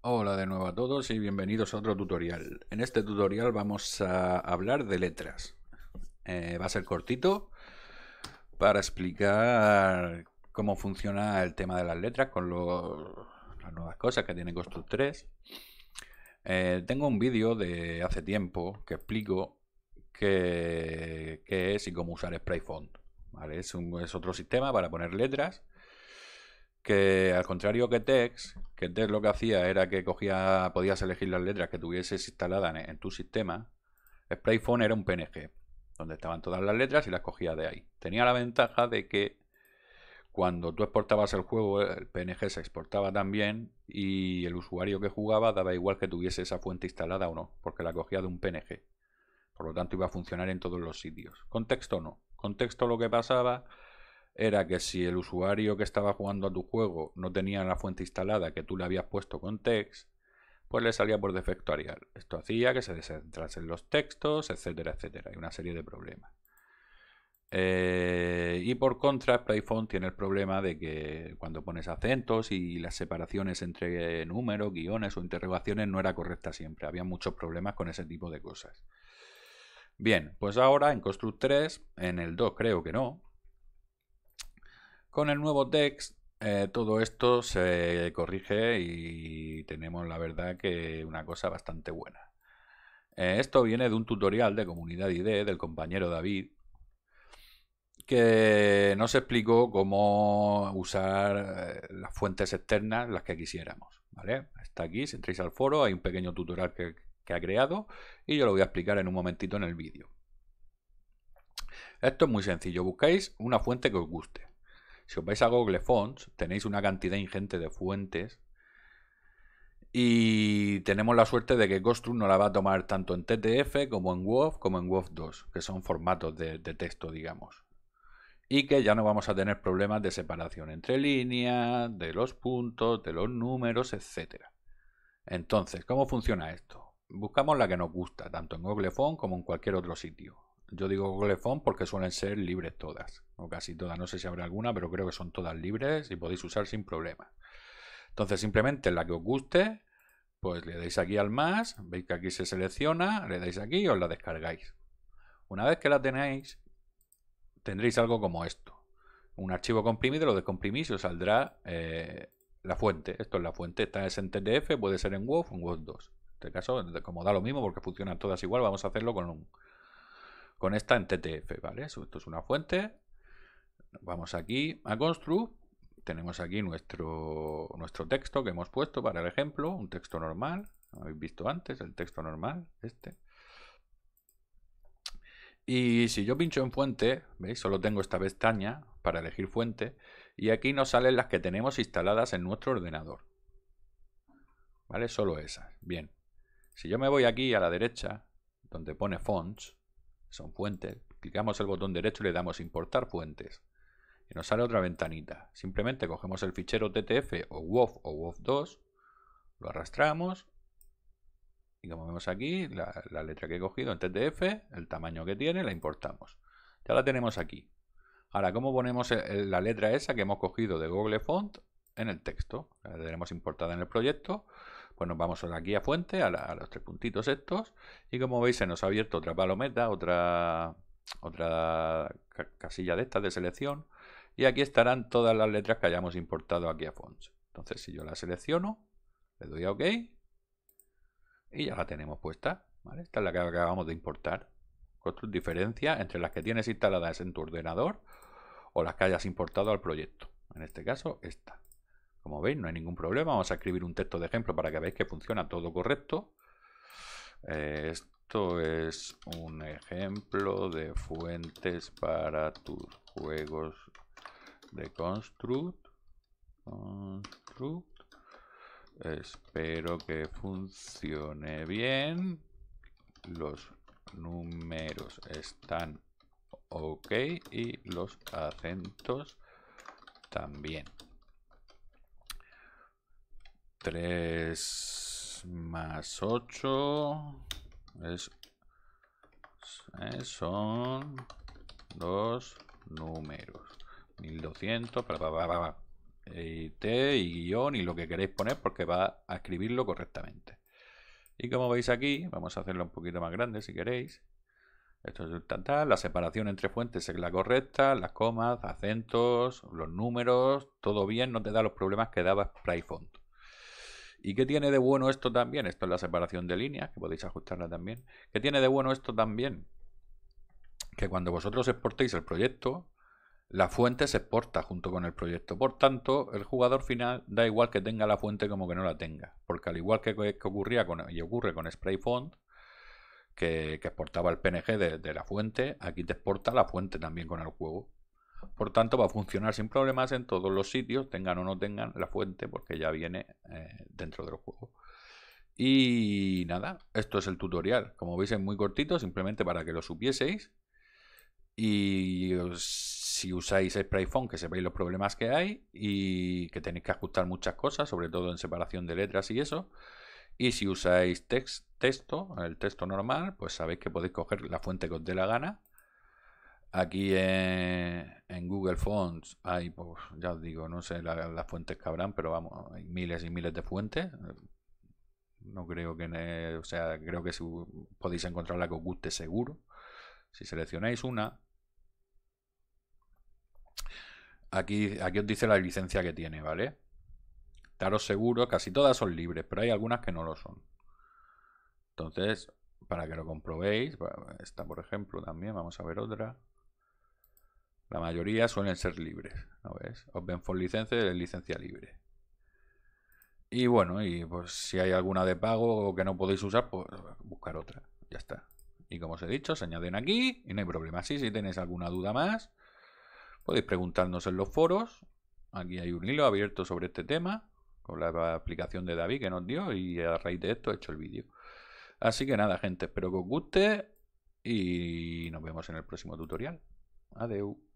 Hola de nuevo a todos y bienvenidos a otro tutorial. En este tutorial vamos a hablar de letras. Eh, va a ser cortito para explicar cómo funciona el tema de las letras con las nuevas cosas que tiene Construct 3. Eh, tengo un vídeo de hace tiempo que explico qué, es y cómo usar Spray Font. Es, un, es otro sistema para poner letras que al contrario que Tex, que Tex lo que hacía era que cogía, podías elegir las letras que tuvieses instaladas en, tu sistema, phone era un PNG, donde estaban todas las letras y las cogía de ahí. Tenía la ventaja de que cuando tú exportabas el juego, el PNG se exportaba también y el usuario que jugaba daba igual que tuviese esa fuente instalada o no, porque la cogía de un PNG. Por lo tanto, iba a funcionar en todos los sitios. Contexto no. Contexto lo que pasaba era que si el usuario que estaba jugando a tu juego no tenía la fuente instalada que tú le habías puesto con text, pues le salía por defecto Arial. Esto hacía que se desentrasen los textos, etcétera, etcétera. Hay una serie de problemas. Eh, y por contra, Playfont tiene el problema de que cuando pones acentos y las separaciones entre números, guiones o interrogaciones no era correcta siempre. Había muchos problemas con ese tipo de cosas. Bien, pues ahora en Construct 3, en el 2 creo que no, con el nuevo text eh, todo esto se corrige y tenemos la verdad que una cosa bastante buena. Eh, esto viene de un tutorial de comunidad ID del compañero David que nos explicó cómo usar eh, las fuentes externas, las que quisiéramos. Está aquí, si entréis al foro, hay un pequeño tutorial que, que ha creado y yo lo voy a explicar en un momentito en el vídeo. Esto es muy sencillo, buscáis una fuente que os guste. Si os vais a Google Fonts, tenéis una cantidad ingente de fuentes y tenemos la suerte de que Construct no la va a tomar tanto en TTF como en WOF como en WOF 2, que son formatos de, texto, digamos. Y que ya no vamos a tener problemas de separación entre líneas, de los puntos, de los números, etc. Entonces, ¿cómo funciona esto? Buscamos la que nos gusta, tanto en Google Fonts como en cualquier otro sitio. Yo digo Google Font porque suelen ser libres todas, o casi todas. No sé si habrá alguna, pero creo que son todas libres y podéis usar sin problema. Entonces simplemente la que os guste, pues le dais aquí al más, veis que aquí se selecciona, le dais aquí y os la descargáis. Una vez que la tenéis, tendréis algo como esto. Un archivo comprimido, lo descomprimís y os saldrá eh, la fuente. Esto es la fuente, esta es en TDF, puede ser en WOF o en WOF2. En este caso, como da lo mismo porque funcionan todas igual, vamos a hacerlo con un, con esta en TTF, ¿vale? Esto es una fuente. Vamos aquí a Construct. Tenemos aquí nuestro, nuestro texto que hemos puesto para el ejemplo, un texto normal. habéis visto antes, el texto normal, este. Y si yo pincho en fuente, ¿veis? Solo tengo esta pestaña para elegir fuente. Y aquí nos salen las que tenemos instaladas en nuestro ordenador. ¿Vale? Solo esas. Bien. Si yo me voy aquí a la derecha, donde pone fonts, son fuentes, clicamos el botón derecho y le damos importar fuentes. Y nos sale otra ventanita. Simplemente cogemos el fichero TTF o WOF o WOF2, lo arrastramos y como vemos aquí, la, letra que he cogido en TTF, el tamaño que tiene, la importamos. Ya la tenemos aquí. Ahora, ¿cómo ponemos eh, eh, la letra esa que hemos cogido de Google Font en el texto? La tenemos importada en el proyecto. Pues nos vamos aquí a fuente, a, los tres puntitos estos. Y como veis, se nos ha abierto otra palometa, otra, otra casilla de estas de selección. Y aquí estarán todas las letras que hayamos importado aquí a Fonts. Entonces, si yo la selecciono, le doy a OK. Y ya la tenemos puesta. Esta es la que acabamos de importar. Construir diferencia entre las que tienes instaladas en tu ordenador o las que hayas importado al proyecto. En este caso, esta. Como veis, no hay ningún problema. Vamos a escribir un texto de ejemplo para que veáis que funciona todo correcto. Eh, esto es un ejemplo de fuentes para tus juegos de construct. Espero que funcione bien. Los números están ok y los acentos también. 3 más 8 es, son dos números. 1200, para, y T y guión y lo que queréis poner porque va a escribirlo correctamente. Y como veis aquí, vamos a hacerlo un poquito más grande si queréis. Esto es tan, La separación entre fuentes es la correcta, las comas, acentos, los números, todo bien, no te da los problemas que daba SpriteFont. ¿Y qué tiene de bueno esto también? Esto es la separación de líneas, que podéis ajustarla también. ¿Qué tiene de bueno esto también? Que cuando vosotros exportéis el proyecto, la fuente se exporta junto con el proyecto. Por tanto, el jugador final da igual que tenga la fuente como que no la tenga. Porque al igual que, ocurría con, y ocurre con Spray Font, que, exportaba el PNG de, la fuente, aquí te exporta la fuente también con el juego. Por tanto, va a funcionar sin problemas en todos los sitios, tengan o no tengan la fuente, porque ya viene eh, dentro del juego. Y nada, esto es el tutorial. Como veis es muy cortito, simplemente para que lo supieseis. Y si usáis SpriteFont, que sepáis los problemas que hay y que tenéis que ajustar muchas cosas, sobre todo en separación de letras y eso. Y si usáis text, texto, el texto normal, pues sabéis que podéis coger la fuente que os dé la gana Aquí en, Google Fonts hay, pues, ya os digo, no sé las fuentes que habrán, pero vamos, hay miles y miles de fuentes. No creo que, o sea, creo que podéis encontrar la que os guste seguro. Si seleccionáis una, aquí, aquí os dice la licencia que tiene, ¿vale? Daros seguro, casi todas son libres, pero hay algunas que no lo son. Entonces, para que lo comprobéis, esta por ejemplo también, vamos a ver otra. La mayoría suelen ser libres, ¿no ves? Open for license es licencia libre. Y bueno, y pues si hay alguna de pago que no podéis usar, pues buscar otra. Ya está. Y como os he dicho, se añaden aquí y no hay problema. Así si tenéis alguna duda más, podéis preguntarnos en los foros. Aquí hay un hilo abierto sobre este tema, con la aplicación de David que nos dio y a raíz de esto he hecho el vídeo. Así que nada, gente, espero que os guste y nos vemos en el próximo tutorial. Adeu.